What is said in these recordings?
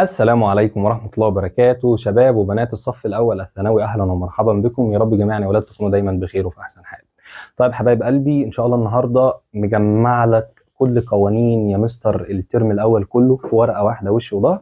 السلام عليكم ورحمة الله وبركاته شباب وبنات الصف الأول الثانوي أهلا ومرحبا بكم يا رب جميعا ولاد تكونوا دايما بخير وفي أحسن حال طيب حبايب قلبي إن شاء الله النهاردة مجمع لك كل قوانين يا مستر الترم الأول كله في ورقة واحدة وش وظهر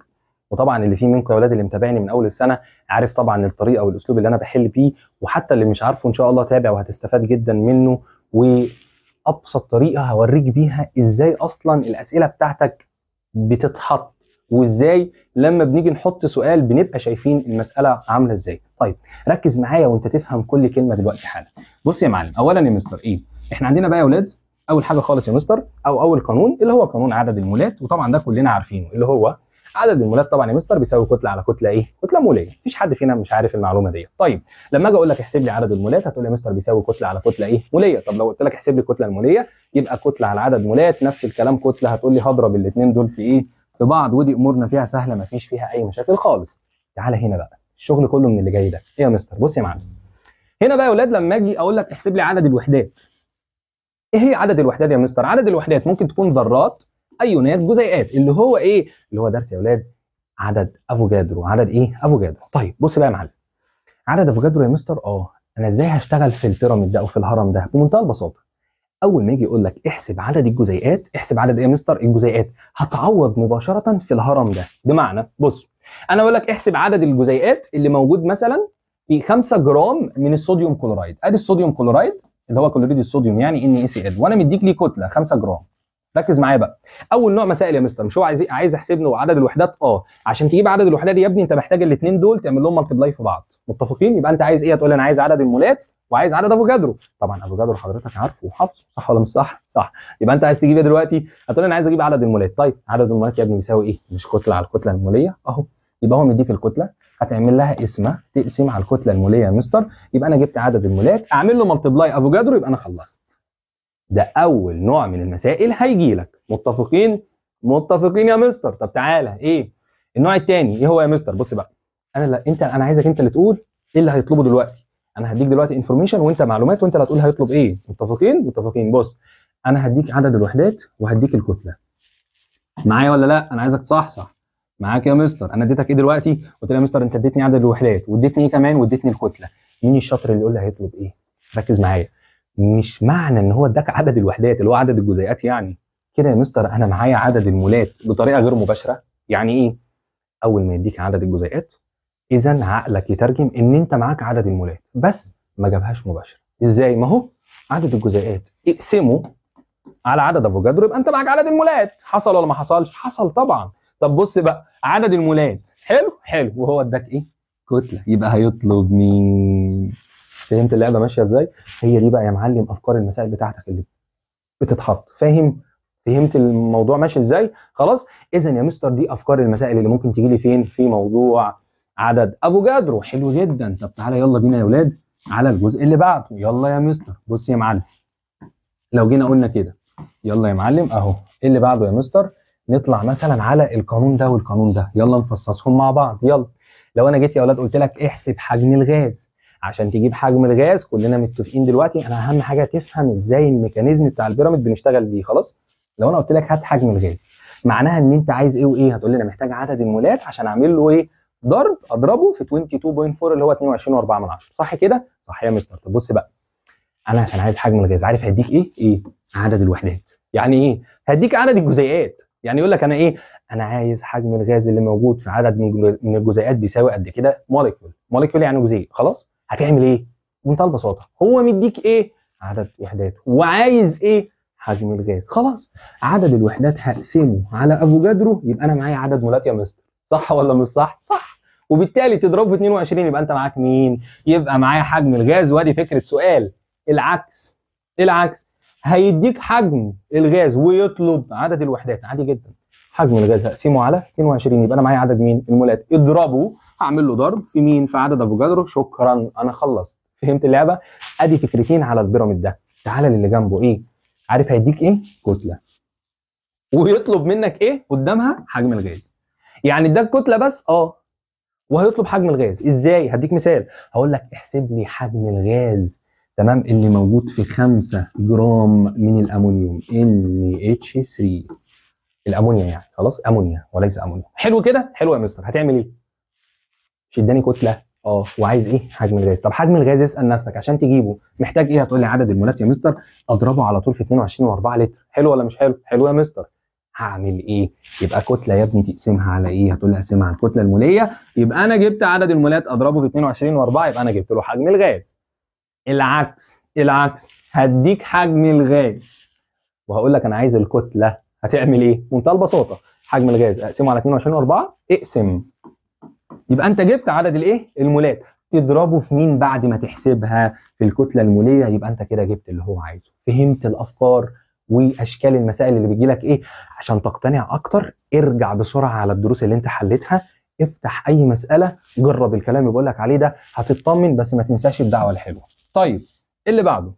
وطبعا اللي فيه منكم يا ولاد اللي متابعني من اول السنه عارف طبعا الطريقه والاسلوب اللي انا بحل بيه وحتى اللي مش عارفه ان شاء الله تابع وهتستفاد جدا منه وابسط طريقه هوريك بيها ازاي اصلا الاسئله بتاعتك بتتحط وازاي لما بنيجي نحط سؤال بنبقى شايفين المساله عامله ازاي طيب ركز معايا وانت تفهم كل كلمه دلوقتي حالا بص يا معلم اولا يا مستر ايه احنا عندنا بقى يا اولاد اول حاجه خالص يا مستر او اول قانون اللي هو قانون عدد المولات وطبعا ده كلنا عارفينه اللي هو عدد المولات طبعا يا مستر بيساوي كتله على كتله ايه؟ كتله موليه، مفيش حد فينا مش عارف المعلومه ديت. طيب لما اجي اقول لك احسب لي عدد المولات هتقول لي يا مستر بيساوي كتله على كتله ايه؟ موليه، طب لو قلت لك احسب لي الكتله الموليه يبقى كتله على عدد مولات نفس الكلام كتله هتقول لي هضرب الاثنين دول في ايه؟ في بعض ودي امورنا فيها سهله ما فيش فيها اي مشاكل خالص تعالى هنا بقى الشغل كله من اللي جاي ده ايه يا مستر بص يا معلم هنا بقى يا اولاد لما اجي اقول لك احسب لي عدد الوحدات ايه هي عدد الوحدات يا مستر عدد الوحدات ممكن تكون ذرات ايونات جزيئات اللي هو ايه اللي هو درس يا اولاد عدد افوجادرو عدد ايه افوجادرو طيب بص بقى يا معلم عدد افوجادرو يا مستر اه انا ازاي هشتغل في البيراميد ده او في الهرم ده بمنتهى البساطه اول ما يجي يقول لك احسب عدد الجزيئات احسب عدد ايه يا مستر الجزيئات هتعوض مباشره في الهرم ده بمعنى بص انا اقول لك احسب عدد الجزيئات اللي موجود مثلا في 5 جرام من الصوديوم كلورايد ادي الصوديوم كلورايد اللي هو كلوريد الصوديوم يعني ان اي سي ال وانا مديك ليه كتله 5 جرام ركز معايا بقى اول نوع مسائل يا مستر مش هو عايز عايز احسب له عدد الوحدات اه عشان تجيب عدد الوحدات يا ابني انت محتاج الاثنين دول تعمل لهم ملتبلاي في بعض متفقين يبقى انت عايز ايه تقول انا عايز عدد المولات وعايز عدد افوكادرو طبعا افوكادرو حضرتك عارفه وحافظه صح ولا مش صح صح يبقى انت عايز تجيب ايه دلوقتي هتقول انا عايز اجيب عدد المولات طيب عدد المولات يا ابني بيساوي ايه مش كتله على الكتله الموليه اهو يبقى هو مديك الكتله هتعمل لها اسمه تقسم على الكتله الموليه يا مستر يبقى انا جبت عدد المولات اعمل له ملتبلاي افوكادرو يبقى انا خلصت ده اول نوع من المسائل هيجي لك متفقين متفقين يا مستر طب تعالى ايه النوع الثاني ايه هو يا مستر بص بقى انا لا انت انا عايزك انت اللي تقول ايه اللي هيطلبه دلوقتي انا هديك دلوقتي انفورميشن وانت معلومات وانت اللي هتقول هيطلب ايه متفقين متفقين بص انا هديك عدد الوحدات وهديك الكتله معايا ولا لا انا عايزك تصحصح معاك يا مستر انا اديتك ايه دلوقتي قلت له يا مستر انت اديتني عدد الوحدات واديتني ايه كمان واديتني الكتله مين الشاطر اللي يقول لي هيطلب ايه ركز معايا مش معنى ان هو اداك عدد الوحدات اللي هو عدد الجزيئات يعني كده يا مستر انا معايا عدد المولات بطريقه غير مباشره يعني ايه اول ما يديك عدد الجزيئات اذا عقلك يترجم ان انت معاك عدد المولات بس ما جابهاش مباشره ازاي ما هو عدد الجزيئات اقسمه على عدد افوكادرو يبقى انت معاك عدد المولات حصل ولا ما حصلش حصل طبعا طب بص بقى عدد المولات حلو حلو وهو اداك ايه كتله يبقى هيطلب مين فهمت اللعبه ماشيه ازاي هي دي بقى يا معلم افكار المسائل بتاعتك اللي بتتحط فاهم فهمت الموضوع ماشي ازاي خلاص اذا يا مستر دي افكار المسائل اللي ممكن تيجي لي فين في موضوع عدد افوجادرو حلو جدا طب تعالى يلا بينا يا اولاد على الجزء اللي بعده يلا يا مستر بص يا معلم لو جينا قلنا كده يلا يا معلم اهو اللي بعده يا مستر نطلع مثلا على القانون ده والقانون ده يلا نفصصهم مع بعض يلا لو انا جيت يا اولاد قلت لك احسب حجم الغاز عشان تجيب حجم الغاز كلنا متفقين دلوقتي انا اهم حاجه تفهم ازاي الميكانيزم بتاع البيراميد بنشتغل بيه خلاص لو انا قلت لك هات حجم الغاز معناها ان انت عايز ايه وايه هتقول لي انا محتاج عدد المولات عشان اعمل له ايه ضرب اضربه في 22.4 اللي هو 22.4 صح كده؟ صح يا مستر طب بص بقى انا عشان عايز حجم الغاز عارف هديك ايه؟ ايه؟ عدد الوحدات يعني ايه؟ هديك عدد الجزيئات يعني يقول لك انا ايه؟ انا عايز حجم الغاز اللي موجود في عدد من الجزيئات بيساوي قد كده موليكول موليكول يعني جزيء خلاص؟ هتعمل ايه؟ بمنتهى البساطه هو مديك ايه؟ عدد وحداته وعايز ايه؟ حجم الغاز خلاص عدد الوحدات هقسمه على افوجادرو يبقى انا معايا عدد مولات يا مستر صح ولا مش صح؟ صح وبالتالي تضربه في 22 يبقى انت معاك مين؟ يبقى معايا حجم الغاز وادي فكره سؤال العكس العكس هيديك حجم الغاز ويطلب عدد الوحدات عادي جدا حجم الغاز هقسمه على 22 يبقى انا معايا عدد مين؟ المولات اضربه هعمل له ضرب في مين؟ في عدد افوكادرو شكرا انا خلصت فهمت اللعبه؟ ادي فكرتين على البيراميد ده تعالى للي جنبه ايه؟ عارف هيديك ايه؟ كتله ويطلب منك ايه قدامها حجم الغاز يعني اداك كتله بس اه وهيطلب حجم الغاز ازاي هديك مثال هقول لك احسب لي حجم الغاز تمام اللي موجود في 5 جرام من الامونيوم NH3 الامونيا يعني خلاص امونيا وليس امونيا حلو كده حلو يا مستر هتعمل ايه شداني كتله اه وعايز ايه حجم الغاز طب حجم الغاز اسال نفسك عشان تجيبه محتاج ايه هتقول لي عدد المولات يا مستر اضربه على طول في 22 و4 لتر حلو ولا مش حلو حلو يا مستر هعمل ايه يبقى كتله يا ابني تقسمها على ايه هتقول لي اقسمها على الكتله الموليه يبقى انا جبت عدد المولات اضربه في 22 و4 يبقى انا جبت له حجم الغاز العكس العكس هديك حجم الغاز وهقول لك انا عايز الكتله هتعمل ايه بمنتهى البساطه حجم الغاز اقسمه على 22 و4 اقسم يبقى انت جبت عدد الايه المولات تضربه في مين بعد ما تحسبها في الكتله الموليه يبقى انت كده جبت اللي هو عايزه فهمت الافكار واشكال المسائل اللي بتجي لك ايه عشان تقتنع اكتر ارجع بسرعه على الدروس اللي انت حليتها افتح اي مساله جرب الكلام اللي بقول لك عليه ده هتطمن بس ما تنساش الدعوه الحلوه طيب اللي بعده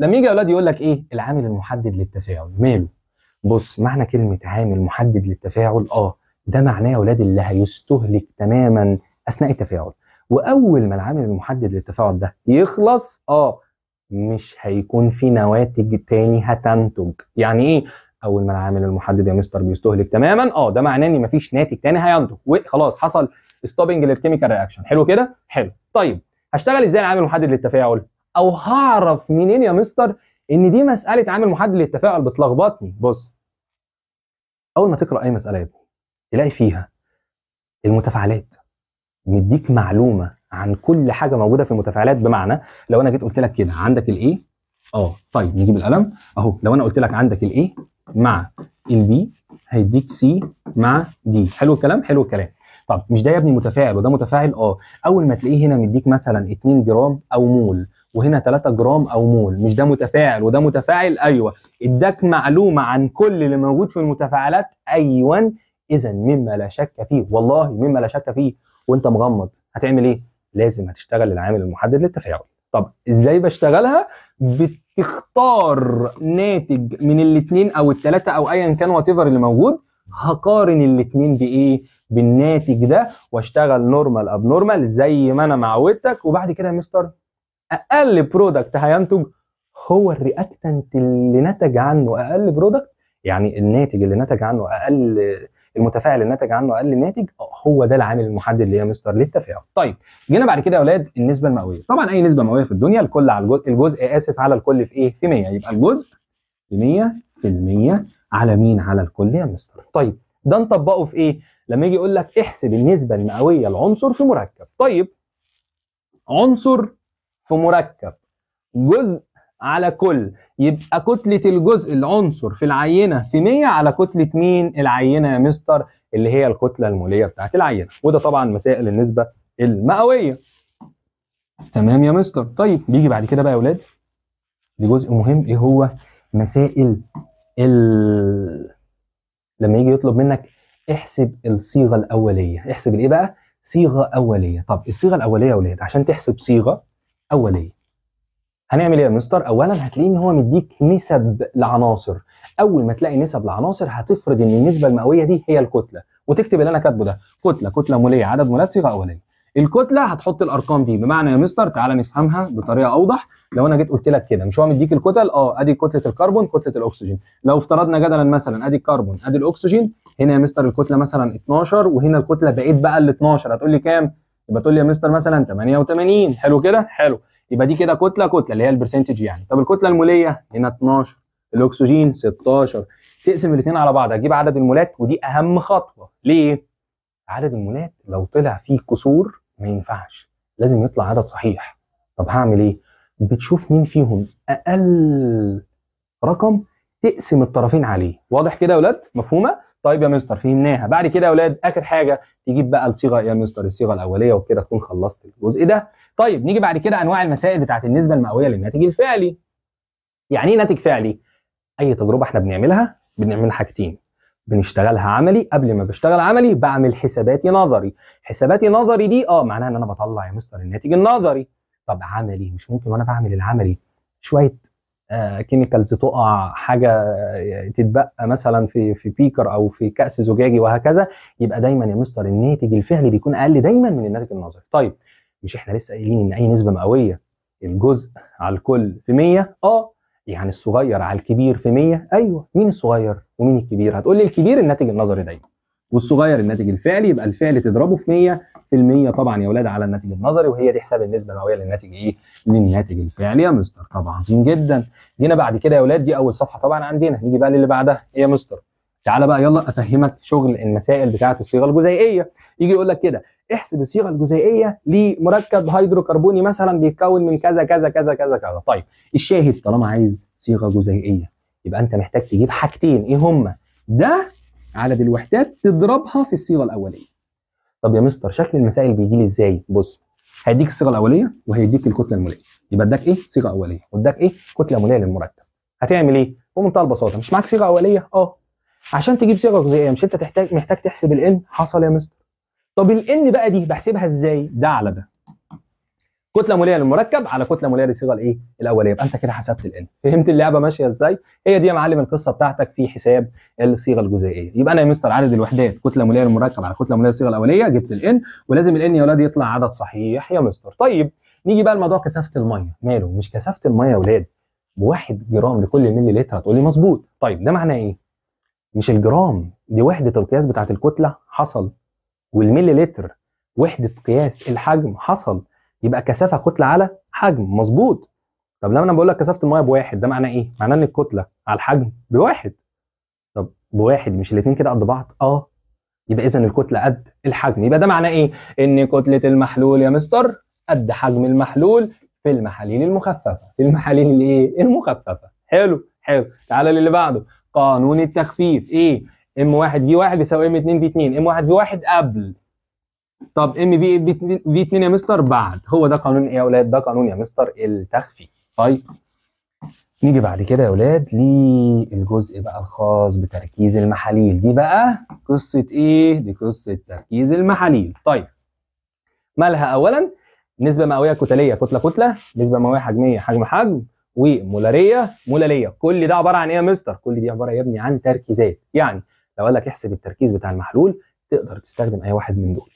لما يجي يا اولاد يقول لك ايه العامل المحدد للتفاعل ماله بص معنى كلمه عامل محدد للتفاعل اه ده معناه يا اولاد اللي هيستهلك تماما اثناء التفاعل واول ما العامل المحدد للتفاعل ده يخلص اه مش هيكون في نواتج تاني هتنتج يعني ايه اول ما العامل المحدد يا مستر بيستهلك تماما اه ده معناه ان مفيش ناتج تاني هينتج وخلاص حصل ستوبنج للكيميكال رياكشن حلو كده حلو طيب هشتغل ازاي العامل المحدد للتفاعل او هعرف منين يا مستر ان دي مساله عامل محدد للتفاعل بتلخبطني بص اول ما تقرا اي مساله يا ابني تلاقي فيها المتفاعلات مديك معلومه عن كل حاجه موجوده في المتفاعلات بمعنى لو انا جيت قلت لك كده عندك الايه اه طيب نجيب القلم اهو لو انا قلت لك عندك الايه مع البي هيديك سي مع دي حلو الكلام حلو الكلام طب مش ده يا ابني متفاعل وده متفاعل اه اول ما تلاقيه هنا مديك مثلا 2 جرام او مول وهنا 3 جرام او مول مش ده متفاعل وده متفاعل ايوه اداك معلومه عن كل اللي موجود في المتفاعلات ايوه اذا مما لا شك فيه والله مما لا شك فيه وانت مغمض هتعمل ايه لازم هتشتغل العامل المحدد للتفاعل طب ازاي بشتغلها بتختار ناتج من الاثنين او الثلاثه او ايا كان وات اللي موجود هقارن الاثنين بايه بالناتج ده واشتغل نورمال اب نورمال زي ما انا معودتك وبعد كده يا مستر اقل برودكت هينتج هو الرياكتنت اللي نتج عنه اقل برودكت يعني الناتج اللي نتج عنه اقل المتفاعل الناتج عنه اقل ناتج أه، هو ده العامل المحدد اللي هي مستر للتفاعل طيب جينا بعد كده يا اولاد النسبه المئويه طبعا اي نسبه مئويه في الدنيا الكل على الجزء الجزء اسف على الكل في ايه في 100 يبقى الجزء في 100 في المية على مين على الكل يا مستر طيب ده نطبقه في ايه لما يجي يقول لك احسب النسبه المئويه لعنصر في مركب طيب عنصر في مركب جزء على كل يبقى كتلة الجزء العنصر في العينة في 100 على كتلة مين العينة يا مستر اللي هي الكتلة المولية بتاعت العينة وده طبعا مسائل النسبة المئوية تمام يا مستر طيب بيجي بعد كده بقى يا ولاد لجزء مهم ايه هو مسائل ال لما يجي يطلب منك احسب الصيغه الاوليه احسب الايه بقى صيغه اوليه طب الصيغه الاوليه يا ولاد عشان تحسب صيغه اوليه هنعمل ايه يا مستر؟ اولا هتلاقيه ان هو مديك نسب لعناصر، اول ما تلاقي نسب لعناصر هتفرض ان النسبه المئويه دي هي الكتله، وتكتب اللي انا كاتبه ده، كتله كتله موليه عدد مولات صيغه اوليه. الكتله هتحط الارقام دي بمعنى يا مستر تعالى نفهمها بطريقه اوضح لو انا جيت قلت لك كده مش هو مديك الكتل اه ادي كتله الكربون كتله الاكسجين لو افترضنا جدلا مثلا ادي الكربون ادي الاكسجين هنا يا مستر الكتله مثلا 12 وهنا الكتله بقيت بقى ال 12 هتقول لي كام يبقى تقول لي يا مستر مثلا 88 حلو كده حلو يبقى دي كده كتله كتله اللي هي البرسنتج يعني طب الكتله الموليه هنا 12 الاكسجين 16 تقسم الاثنين على بعض هتجيب عدد المولات ودي اهم خطوه ليه عدد المولات لو طلع فيه كسور ما ينفعش لازم يطلع عدد صحيح طب هعمل ايه بتشوف مين فيهم اقل رقم تقسم الطرفين عليه واضح كده يا ولاد مفهومه طيب يا مستر فهمناها بعد كده يا اولاد اخر حاجه تجيب بقى الصيغه يا مستر الصيغه الاوليه وبكده تكون خلصت الجزء ده طيب نيجي بعد كده انواع المسائل بتاعت النسبه المئويه للناتج الفعلي يعني ايه ناتج فعلي اي تجربه احنا بنعملها بنعمل حاجتين بنشتغلها عملي قبل ما بشتغل عملي بعمل حساباتي نظري حساباتي نظري دي اه معناها ان انا بطلع يا مستر الناتج النظري طب عملي مش ممكن وانا بعمل العملي شويه آه، كيميكالز تقع حاجه آه، تتبقى مثلا في في بيكر او في كاس زجاجي وهكذا يبقى دايما يا مستر الناتج الفعلي بيكون اقل دايما من الناتج النظري طيب مش احنا لسه قايلين ان اي نسبه مئويه الجزء على الكل في 100 اه يعني الصغير على الكبير في 100 ايوه مين الصغير ومين الكبير هتقول لي الكبير الناتج النظري دايما والصغير الناتج الفعلي يبقى الفعل تضربه في 100% طبعا يا ولاد على الناتج النظري وهي دي حساب النسبه المئويه للناتج ايه؟ للناتج الفعلي يا مستر طب عظيم جدا جينا بعد كده يا ولاد دي اول صفحه طبعا عندنا نيجي بقى للي بعدها ايه يا مستر؟ تعالى بقى يلا افهمك شغل المسائل بتاعه الصيغه الجزيئيه يجي يقول لك كده احسب الصيغه الجزيئيه لمركب هيدروكربوني مثلا بيتكون من كذا كذا كذا كذا كذا طيب الشاهد طالما عايز صيغه جزيئيه يبقى انت محتاج تجيب حاجتين ايه هما ده عدد الوحدات تضربها في الصيغه الاوليه طب يا مستر شكل المسائل بيجي لي ازاي بص هيديك الصيغه الاوليه وهيديك الكتله الموليه يبقى اداك ايه صيغه اوليه واداك ايه كتله موليه للمركب هتعمل ايه بمنتهى البساطه مش معاك صيغه اوليه اه عشان تجيب صيغه جزيئيه مش انت تحتاج محتاج تحسب الان حصل يا مستر طب الان بقى دي بحسبها ازاي ده على ده كتله موليه للمركب على كتله موليه للصيغه الايه الاوليه يبقى انت كده حسبت الان فهمت اللعبه ماشيه ازاي هي دي يا معلم القصه بتاعتك في حساب الصيغه الجزيئيه يبقى انا يا مستر عدد الوحدات كتله موليه للمركب على كتله موليه للصيغه الاوليه جبت الان ولازم الان يا ولاد يطلع عدد صحيح يا مستر طيب نيجي بقى لموضوع كثافه الميه ماله مش كثافه الميه يا ولاد بواحد جرام لكل ملي لتر هتقول لي مظبوط طيب ده معناه ايه مش الجرام دي وحده القياس بتاعه الكتله حصل والملي لتر وحده قياس الحجم حصل يبقى كثافه كتله على حجم مظبوط طب لما انا بقول لك كثافه الميه بواحد ده معناه ايه معناه ان الكتله على الحجم بواحد طب بواحد مش الاثنين كده قد بعض اه يبقى اذا الكتله قد الحجم يبقى ده معناه ايه ان كتله المحلول يا مستر قد حجم المحلول في المحاليل المخففه في المحاليل الايه المخففه حلو حلو تعالى للي بعده قانون التخفيف ايه ام 1 في 1 بيساوي ام 2 في 2 ام 1 في 1 قبل طب ام في في 2 يا مستر بعد هو ده قانون ايه يا اولاد ده قانون يا مستر التخفي طيب نيجي بعد كده يا اولاد للجزء بقى الخاص بتركيز المحاليل دي بقى قصه ايه دي قصه تركيز المحاليل طيب مالها اولا نسبه مئويه كتليه كتله كتله نسبه مئويه حجميه حجم حجم ومولاريه مولاريه كل ده عباره عن ايه يا مستر كل دي عباره يا ابني عن تركيزات يعني لو قال لك احسب التركيز بتاع المحلول تقدر تستخدم اي واحد من دول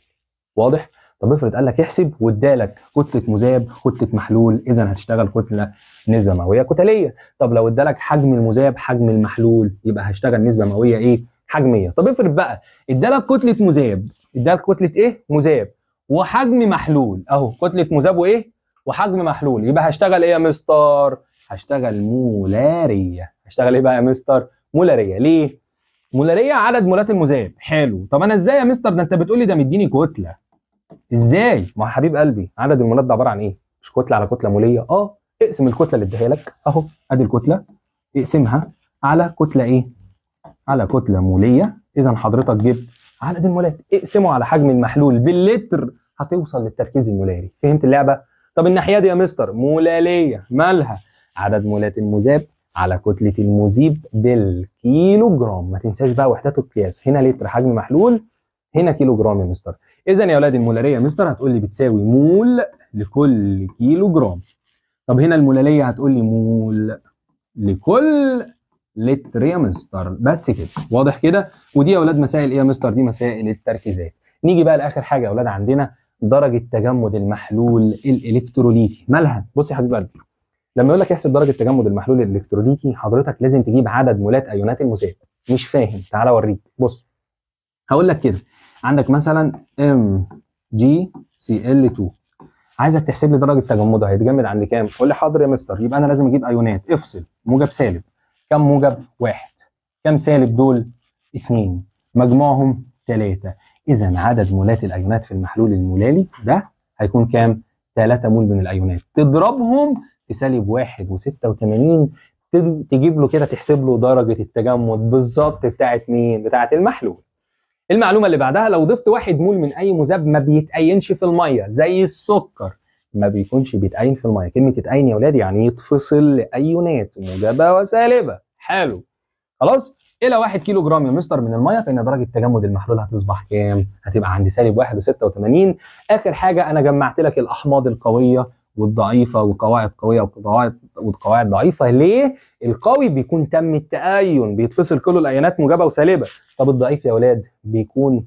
واضح طب افرض قال لك احسب وادالك كتله مذاب كتله محلول اذا هتشتغل كتله نسبه مئويه كتليه طب لو ادالك حجم المذاب حجم المحلول يبقى هشتغل نسبه مئويه ايه حجميه طب افرض بقى ادالك كتله مذاب ادالك كتله ايه مذاب وحجم محلول اهو كتله مذاب وايه وحجم محلول يبقى هشتغل ايه يا مستر هشتغل مولاريه هشتغل ايه بقى يا مستر مولاريه ليه مولاريه عدد مولات المذاب حلو طب انا ازاي يا مستر ده انت بتقولي ده مديني كتله ازاي ما حبيب قلبي عدد المولات ده عباره عن ايه مش كتله على كتله موليه اه اقسم الكتله اللي اديها لك اهو ادي الكتله اقسمها على كتله ايه على كتله موليه اذا حضرتك جبت عدد المولات اقسمه على حجم المحلول باللتر هتوصل للتركيز المولاري فهمت اللعبه طب الناحيه دي يا مستر مولاليه مالها عدد مولات المذاب على كتله المذيب بالكيلو جرام ما تنساش بقى وحدات القياس هنا لتر حجم محلول هنا كيلو جرام يا مستر اذا يا اولاد المولاريه يا مستر هتقول لي بتساوي مول لكل كيلو جرام طب هنا المولاريه هتقول لي مول لكل لتر يا مستر بس كده واضح كده ودي يا اولاد مسائل ايه يا مستر دي مسائل التركيزات نيجي بقى لاخر حاجه يا اولاد عندنا درجه تجمد المحلول الالكتروليتي مالها بص يا حبيب قلبي لما يقول لك احسب درجه تجمد المحلول الالكتروليتي حضرتك لازم تجيب عدد مولات ايونات المسافر مش فاهم تعالى اوريك بص هقول لك كده عندك مثلا ام جي سي ال 2 عايزك تحسب لي درجه تجمدها هيتجمد عند كام؟ قول لي حاضر يا مستر يبقى انا لازم اجيب ايونات افصل موجب سالب كم موجب؟ واحد كم سالب دول؟ اثنين مجموعهم ثلاثه اذا عدد مولات الايونات في المحلول المولالي ده هيكون كام؟ ثلاثه مول من الايونات تضربهم في سالب واحد و86 تجيب له كده تحسب له درجه التجمد بالظبط بتاعت مين؟ بتاعت المحلول المعلومه اللي بعدها لو ضفت واحد مول من اي مذاب ما بيتأينش في الميه زي السكر ما بيكونش بيتأين في الميه كلمه تتاين يا ولاد يعني يتفصل لايونات موجبه وسالبه حلو خلاص الى 1 كيلو جرام يا مستر من الميه فان درجه تجمد المحلول هتصبح كام هتبقى عند سالب 1.86 اخر حاجه انا جمعت لك الاحماض القويه والضعيفه وقواعد قويه وقواعد وقواعد ضعيفه ليه القوي بيكون تم التأين بيتفصل كل الايونات موجبه وسالبه طب الضعيف يا اولاد بيكون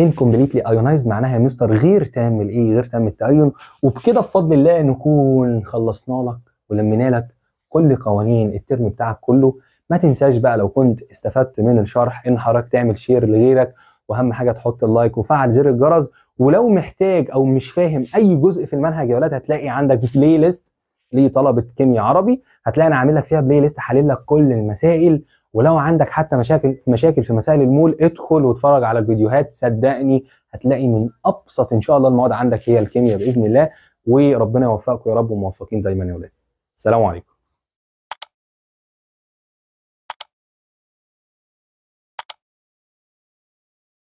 انكمبليتلي ايونايزد معناها يا مستر غير تام الايه غير تام التأين وبكده بفضل الله نكون خلصنا لك ولمينا لك كل قوانين الترم بتاعك كله ما تنساش بقى لو كنت استفدت من الشرح ان حضرتك تعمل شير لغيرك واهم حاجه تحط اللايك وفعل زر الجرس ولو محتاج او مش فاهم اي جزء في المنهج يا ولاد هتلاقي عندك بلاي ليست لطلبه كيمياء عربي هتلاقي انا عامل لك فيها بلاي ليست حلل لك كل المسائل ولو عندك حتى مشاكل مشاكل في مسائل المول ادخل واتفرج على الفيديوهات صدقني هتلاقي من ابسط ان شاء الله المواد عندك هي الكيمياء باذن الله وربنا يوفقكم يا رب وموفقين دايما يا ولاد السلام عليكم